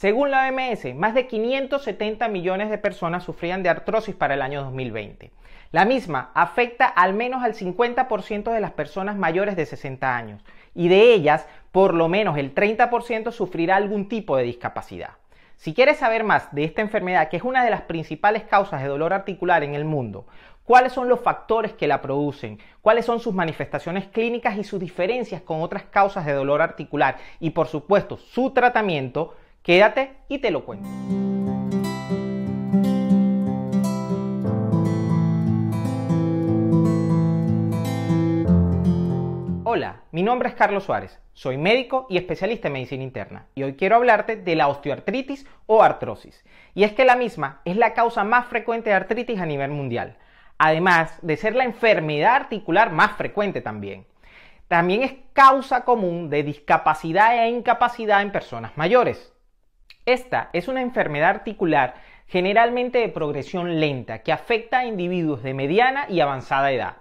Según la OMS, más de 570 millones de personas sufrían de artrosis para el año 2020. La misma afecta al menos al 50% de las personas mayores de 60 años y de ellas por lo menos el 30% sufrirá algún tipo de discapacidad. Si quieres saber más de esta enfermedad, que es una de las principales causas de dolor articular en el mundo, cuáles son los factores que la producen, cuáles son sus manifestaciones clínicas y sus diferencias con otras causas de dolor articular y por supuesto su tratamiento, Quédate y te lo cuento. Hola, mi nombre es Carlos Suárez, soy médico y especialista en medicina interna y hoy quiero hablarte de la osteoartritis o artrosis. Y es que la misma es la causa más frecuente de artritis a nivel mundial, además de ser la enfermedad articular más frecuente también. También es causa común de discapacidad e incapacidad en personas mayores. Esta es una enfermedad articular generalmente de progresión lenta que afecta a individuos de mediana y avanzada edad.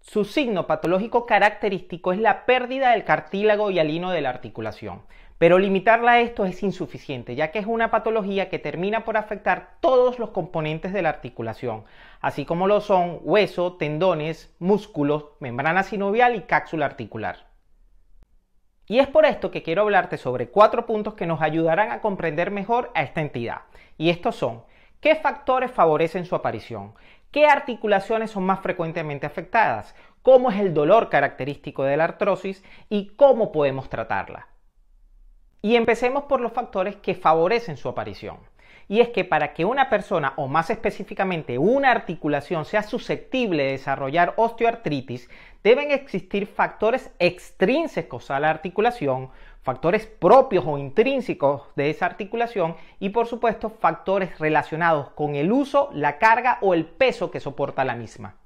Su signo patológico característico es la pérdida del cartílago y alino de la articulación, pero limitarla a esto es insuficiente, ya que es una patología que termina por afectar todos los componentes de la articulación, así como lo son hueso, tendones, músculos, membrana sinovial y cápsula articular. Y es por esto que quiero hablarte sobre cuatro puntos que nos ayudarán a comprender mejor a esta entidad. Y estos son, ¿qué factores favorecen su aparición? ¿Qué articulaciones son más frecuentemente afectadas? ¿Cómo es el dolor característico de la artrosis? ¿Y cómo podemos tratarla? Y empecemos por los factores que favorecen su aparición y es que para que una persona o más específicamente una articulación sea susceptible de desarrollar osteoartritis, deben existir factores extrínsecos a la articulación, factores propios o intrínsecos de esa articulación y por supuesto factores relacionados con el uso, la carga o el peso que soporta la misma.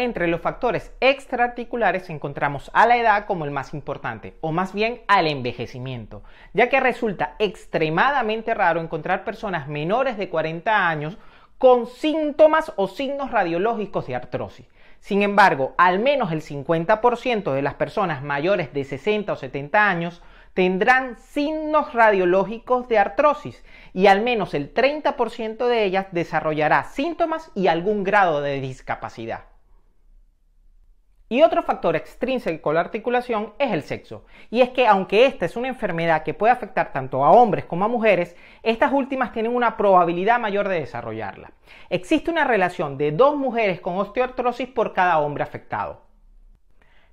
Entre los factores extraarticulares encontramos a la edad como el más importante, o más bien al envejecimiento, ya que resulta extremadamente raro encontrar personas menores de 40 años con síntomas o signos radiológicos de artrosis. Sin embargo, al menos el 50% de las personas mayores de 60 o 70 años tendrán signos radiológicos de artrosis y al menos el 30% de ellas desarrollará síntomas y algún grado de discapacidad. Y otro factor extrínseco con la articulación es el sexo. Y es que aunque esta es una enfermedad que puede afectar tanto a hombres como a mujeres, estas últimas tienen una probabilidad mayor de desarrollarla. Existe una relación de dos mujeres con osteoartrosis por cada hombre afectado.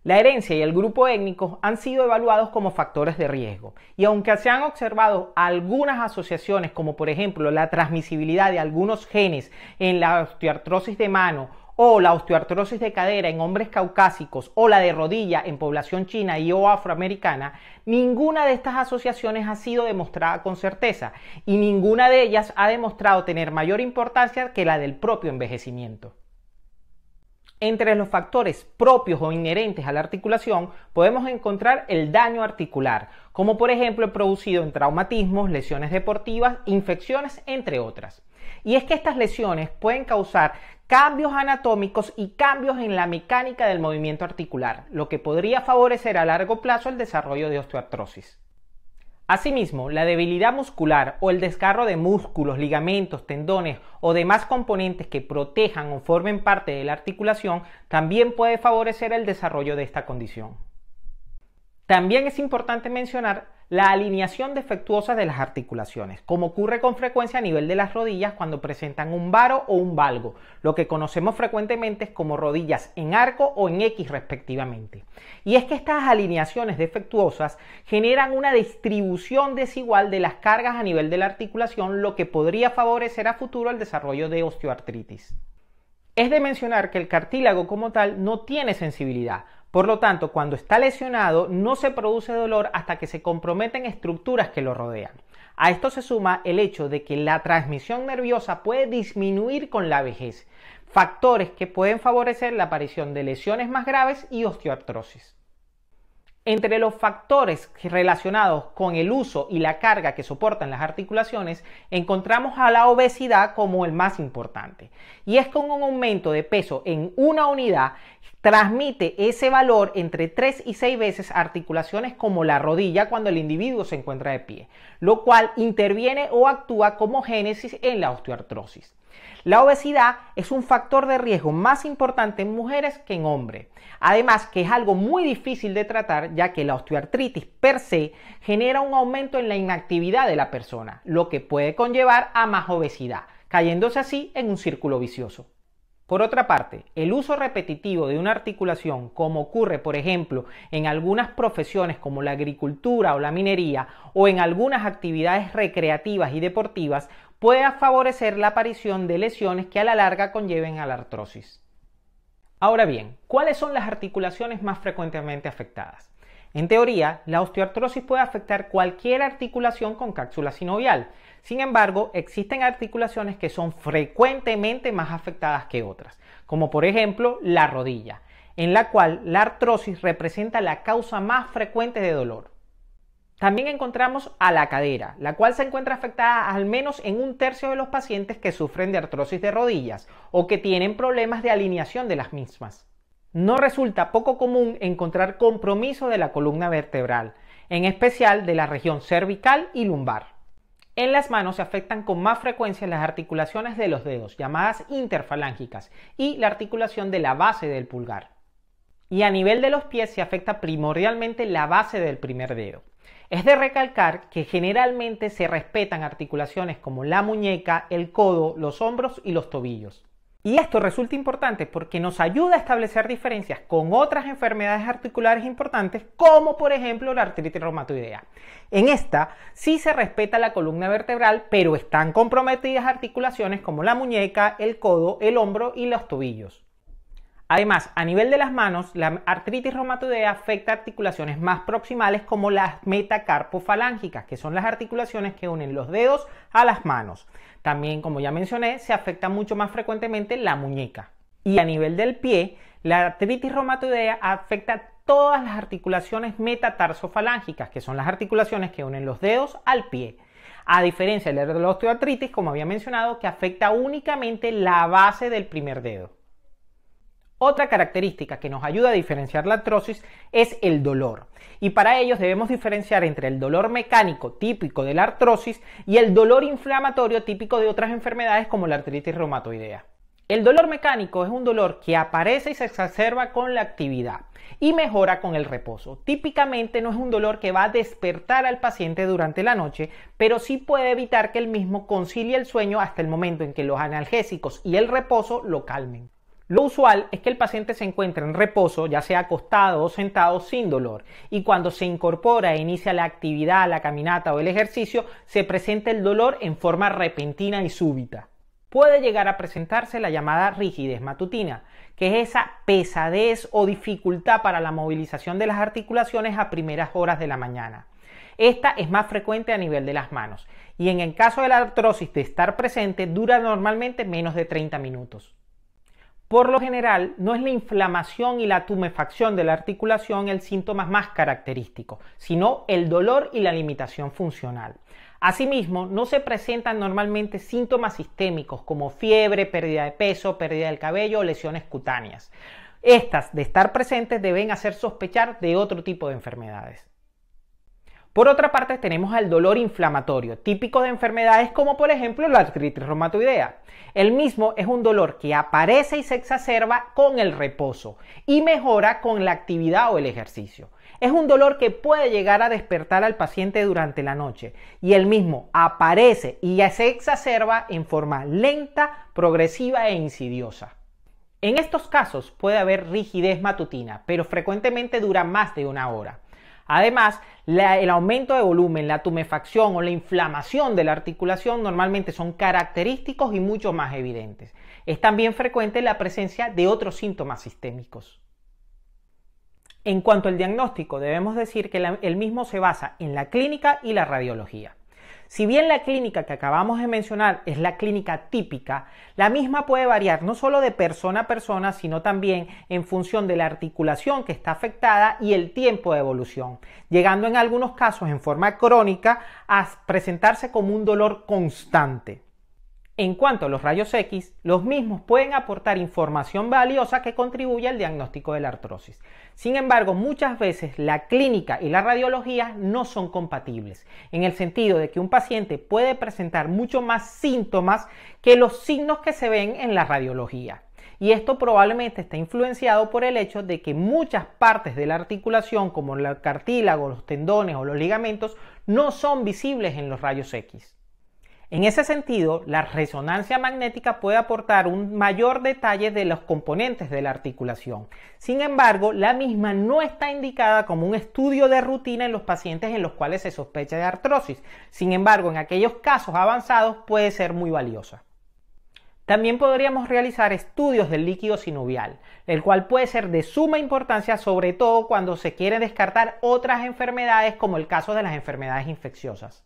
La herencia y el grupo étnico han sido evaluados como factores de riesgo y aunque se han observado algunas asociaciones como por ejemplo la transmisibilidad de algunos genes en la osteoartrosis de mano o la osteoartrosis de cadera en hombres caucásicos o la de rodilla en población china y o afroamericana, ninguna de estas asociaciones ha sido demostrada con certeza y ninguna de ellas ha demostrado tener mayor importancia que la del propio envejecimiento. Entre los factores propios o inherentes a la articulación podemos encontrar el daño articular, como por ejemplo el producido en traumatismos, lesiones deportivas, infecciones, entre otras. Y es que estas lesiones pueden causar cambios anatómicos y cambios en la mecánica del movimiento articular, lo que podría favorecer a largo plazo el desarrollo de osteoartrosis. Asimismo, la debilidad muscular o el desgarro de músculos, ligamentos, tendones o demás componentes que protejan o formen parte de la articulación también puede favorecer el desarrollo de esta condición. También es importante mencionar la alineación defectuosa de las articulaciones, como ocurre con frecuencia a nivel de las rodillas cuando presentan un varo o un valgo, lo que conocemos frecuentemente como rodillas en arco o en X respectivamente. Y es que estas alineaciones defectuosas generan una distribución desigual de las cargas a nivel de la articulación, lo que podría favorecer a futuro el desarrollo de osteoartritis. Es de mencionar que el cartílago como tal no tiene sensibilidad, por lo tanto, cuando está lesionado no se produce dolor hasta que se comprometen estructuras que lo rodean. A esto se suma el hecho de que la transmisión nerviosa puede disminuir con la vejez, factores que pueden favorecer la aparición de lesiones más graves y osteoartrosis. Entre los factores relacionados con el uso y la carga que soportan las articulaciones, encontramos a la obesidad como el más importante. Y es con un aumento de peso en una unidad transmite ese valor entre 3 y 6 veces articulaciones como la rodilla cuando el individuo se encuentra de pie, lo cual interviene o actúa como génesis en la osteoartrosis. La obesidad es un factor de riesgo más importante en mujeres que en hombres. Además que es algo muy difícil de tratar ya que la osteoartritis per se genera un aumento en la inactividad de la persona, lo que puede conllevar a más obesidad, cayéndose así en un círculo vicioso. Por otra parte, el uso repetitivo de una articulación, como ocurre por ejemplo en algunas profesiones como la agricultura o la minería, o en algunas actividades recreativas y deportivas, puede favorecer la aparición de lesiones que a la larga conlleven a la artrosis. Ahora bien, ¿cuáles son las articulaciones más frecuentemente afectadas? En teoría, la osteoartrosis puede afectar cualquier articulación con cápsula sinovial. Sin embargo, existen articulaciones que son frecuentemente más afectadas que otras, como por ejemplo la rodilla, en la cual la artrosis representa la causa más frecuente de dolor. También encontramos a la cadera, la cual se encuentra afectada al menos en un tercio de los pacientes que sufren de artrosis de rodillas o que tienen problemas de alineación de las mismas. No resulta poco común encontrar compromiso de la columna vertebral, en especial de la región cervical y lumbar. En las manos se afectan con más frecuencia las articulaciones de los dedos, llamadas interfalángicas, y la articulación de la base del pulgar y a nivel de los pies se afecta primordialmente la base del primer dedo. Es de recalcar que generalmente se respetan articulaciones como la muñeca, el codo, los hombros y los tobillos. Y esto resulta importante porque nos ayuda a establecer diferencias con otras enfermedades articulares importantes, como por ejemplo la artritis reumatoidea. En esta sí se respeta la columna vertebral, pero están comprometidas articulaciones como la muñeca, el codo, el hombro y los tobillos. Además, a nivel de las manos, la artritis reumatoidea afecta articulaciones más proximales como las metacarpofalángicas, que son las articulaciones que unen los dedos a las manos. También, como ya mencioné, se afecta mucho más frecuentemente la muñeca. Y a nivel del pie, la artritis reumatoidea afecta todas las articulaciones metatarsofalángicas, que son las articulaciones que unen los dedos al pie. A diferencia de la osteoartritis, como había mencionado, que afecta únicamente la base del primer dedo. Otra característica que nos ayuda a diferenciar la artrosis es el dolor. Y para ellos debemos diferenciar entre el dolor mecánico típico de la artrosis y el dolor inflamatorio típico de otras enfermedades como la artritis reumatoidea. El dolor mecánico es un dolor que aparece y se exacerba con la actividad y mejora con el reposo. Típicamente no es un dolor que va a despertar al paciente durante la noche, pero sí puede evitar que el mismo concilie el sueño hasta el momento en que los analgésicos y el reposo lo calmen. Lo usual es que el paciente se encuentre en reposo, ya sea acostado o sentado sin dolor, y cuando se incorpora e inicia la actividad, la caminata o el ejercicio, se presenta el dolor en forma repentina y súbita. Puede llegar a presentarse la llamada rigidez matutina, que es esa pesadez o dificultad para la movilización de las articulaciones a primeras horas de la mañana. Esta es más frecuente a nivel de las manos y en el caso de la artrosis de estar presente dura normalmente menos de 30 minutos. Por lo general, no es la inflamación y la tumefacción de la articulación el síntoma más característico, sino el dolor y la limitación funcional. Asimismo, no se presentan normalmente síntomas sistémicos como fiebre, pérdida de peso, pérdida del cabello o lesiones cutáneas. Estas, de estar presentes, deben hacer sospechar de otro tipo de enfermedades. Por otra parte, tenemos el dolor inflamatorio, típico de enfermedades como por ejemplo la artritis reumatoidea. El mismo es un dolor que aparece y se exacerba con el reposo y mejora con la actividad o el ejercicio. Es un dolor que puede llegar a despertar al paciente durante la noche y el mismo aparece y ya se exacerba en forma lenta, progresiva e insidiosa. En estos casos puede haber rigidez matutina, pero frecuentemente dura más de una hora. Además, el aumento de volumen, la tumefacción o la inflamación de la articulación normalmente son característicos y mucho más evidentes. Es también frecuente la presencia de otros síntomas sistémicos. En cuanto al diagnóstico, debemos decir que el mismo se basa en la clínica y la radiología. Si bien la clínica que acabamos de mencionar es la clínica típica, la misma puede variar no solo de persona a persona, sino también en función de la articulación que está afectada y el tiempo de evolución, llegando en algunos casos en forma crónica a presentarse como un dolor constante. En cuanto a los rayos X, los mismos pueden aportar información valiosa que contribuye al diagnóstico de la artrosis. Sin embargo, muchas veces la clínica y la radiología no son compatibles, en el sentido de que un paciente puede presentar mucho más síntomas que los signos que se ven en la radiología. Y esto probablemente está influenciado por el hecho de que muchas partes de la articulación, como el cartílago, los tendones o los ligamentos, no son visibles en los rayos X. En ese sentido, la resonancia magnética puede aportar un mayor detalle de los componentes de la articulación. Sin embargo, la misma no está indicada como un estudio de rutina en los pacientes en los cuales se sospecha de artrosis. Sin embargo, en aquellos casos avanzados puede ser muy valiosa. También podríamos realizar estudios del líquido sinovial, el cual puede ser de suma importancia sobre todo cuando se quiere descartar otras enfermedades como el caso de las enfermedades infecciosas.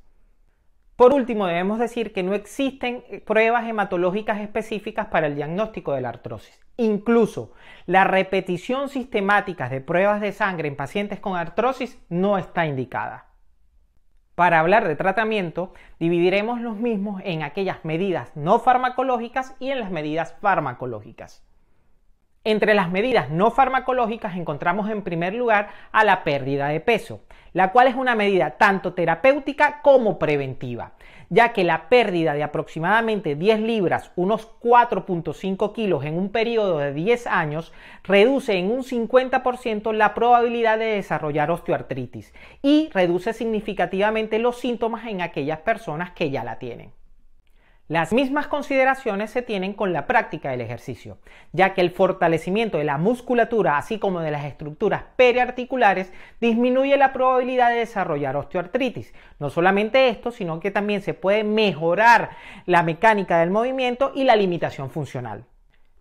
Por último, debemos decir que no existen eh, pruebas hematológicas específicas para el diagnóstico de la artrosis. Incluso la repetición sistemática de pruebas de sangre en pacientes con artrosis no está indicada. Para hablar de tratamiento, dividiremos los mismos en aquellas medidas no farmacológicas y en las medidas farmacológicas. Entre las medidas no farmacológicas encontramos en primer lugar a la pérdida de peso, la cual es una medida tanto terapéutica como preventiva, ya que la pérdida de aproximadamente 10 libras, unos 4.5 kilos en un periodo de 10 años, reduce en un 50% la probabilidad de desarrollar osteoartritis y reduce significativamente los síntomas en aquellas personas que ya la tienen. Las mismas consideraciones se tienen con la práctica del ejercicio, ya que el fortalecimiento de la musculatura, así como de las estructuras periarticulares, disminuye la probabilidad de desarrollar osteoartritis. No solamente esto, sino que también se puede mejorar la mecánica del movimiento y la limitación funcional.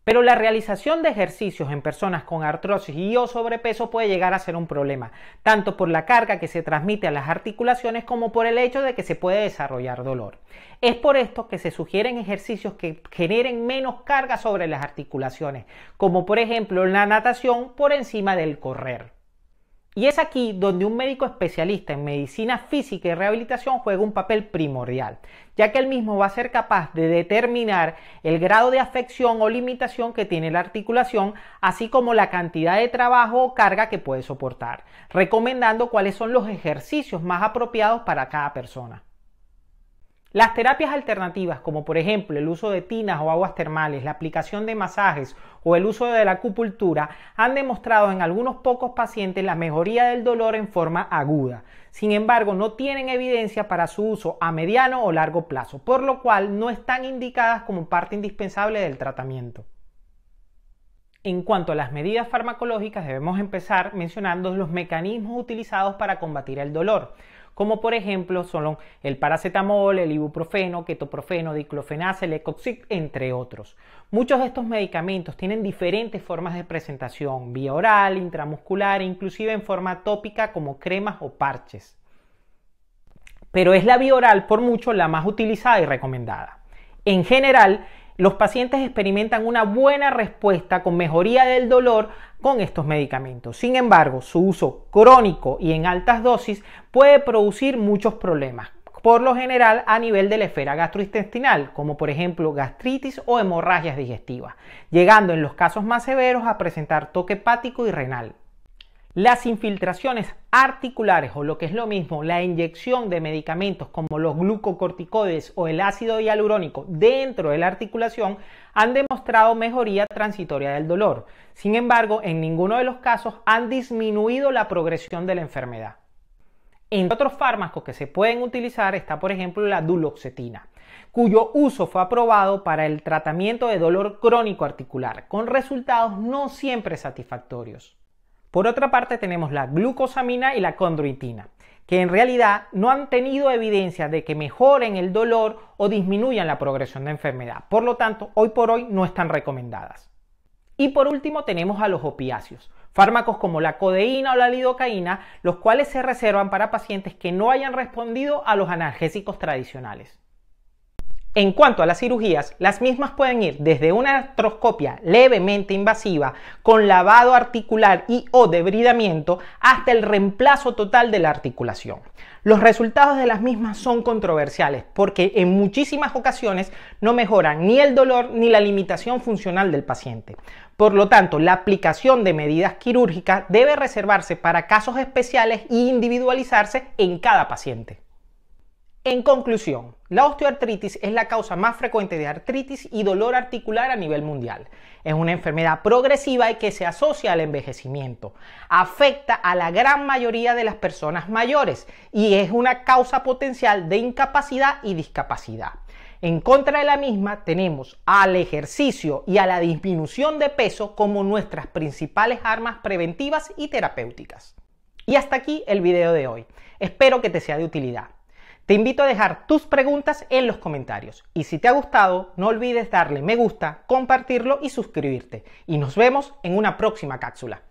Pero la realización de ejercicios en personas con artrosis y o sobrepeso puede llegar a ser un problema, tanto por la carga que se transmite a las articulaciones como por el hecho de que se puede desarrollar dolor. Es por esto que se sugieren ejercicios que generen menos carga sobre las articulaciones, como por ejemplo la natación por encima del correr. Y es aquí donde un médico especialista en medicina física y rehabilitación juega un papel primordial, ya que él mismo va a ser capaz de determinar el grado de afección o limitación que tiene la articulación, así como la cantidad de trabajo o carga que puede soportar, recomendando cuáles son los ejercicios más apropiados para cada persona. Las terapias alternativas, como por ejemplo el uso de tinas o aguas termales, la aplicación de masajes o el uso de la acupuntura, han demostrado en algunos pocos pacientes la mejoría del dolor en forma aguda. Sin embargo, no tienen evidencia para su uso a mediano o largo plazo, por lo cual no están indicadas como parte indispensable del tratamiento. En cuanto a las medidas farmacológicas, debemos empezar mencionando los mecanismos utilizados para combatir el dolor como por ejemplo son el paracetamol, el ibuprofeno, ketoprofeno, diclofenáceo, el ecoxic, entre otros. Muchos de estos medicamentos tienen diferentes formas de presentación, vía oral, intramuscular e inclusive en forma tópica como cremas o parches. Pero es la vía oral por mucho la más utilizada y recomendada. En general, los pacientes experimentan una buena respuesta con mejoría del dolor con estos medicamentos. Sin embargo, su uso crónico y en altas dosis puede producir muchos problemas, por lo general a nivel de la esfera gastrointestinal, como por ejemplo gastritis o hemorragias digestivas, llegando en los casos más severos a presentar toque hepático y renal. Las infiltraciones articulares o lo que es lo mismo, la inyección de medicamentos como los glucocorticoides o el ácido hialurónico dentro de la articulación han demostrado mejoría transitoria del dolor. Sin embargo, en ninguno de los casos han disminuido la progresión de la enfermedad. Entre otros fármacos que se pueden utilizar está, por ejemplo, la duloxetina, cuyo uso fue aprobado para el tratamiento de dolor crónico articular, con resultados no siempre satisfactorios. Por otra parte tenemos la glucosamina y la condroitina, que en realidad no han tenido evidencia de que mejoren el dolor o disminuyan la progresión de enfermedad. Por lo tanto, hoy por hoy no están recomendadas. Y por último tenemos a los opiáceos, fármacos como la codeína o la lidocaína, los cuales se reservan para pacientes que no hayan respondido a los analgésicos tradicionales. En cuanto a las cirugías, las mismas pueden ir desde una artroscopia levemente invasiva, con lavado articular y o debridamiento, hasta el reemplazo total de la articulación. Los resultados de las mismas son controversiales porque en muchísimas ocasiones no mejoran ni el dolor ni la limitación funcional del paciente. Por lo tanto, la aplicación de medidas quirúrgicas debe reservarse para casos especiales e individualizarse en cada paciente. En conclusión, la osteoartritis es la causa más frecuente de artritis y dolor articular a nivel mundial. Es una enfermedad progresiva y que se asocia al envejecimiento. Afecta a la gran mayoría de las personas mayores y es una causa potencial de incapacidad y discapacidad. En contra de la misma tenemos al ejercicio y a la disminución de peso como nuestras principales armas preventivas y terapéuticas. Y hasta aquí el video de hoy. Espero que te sea de utilidad. Te invito a dejar tus preguntas en los comentarios y si te ha gustado no olvides darle me gusta, compartirlo y suscribirte. Y nos vemos en una próxima cápsula.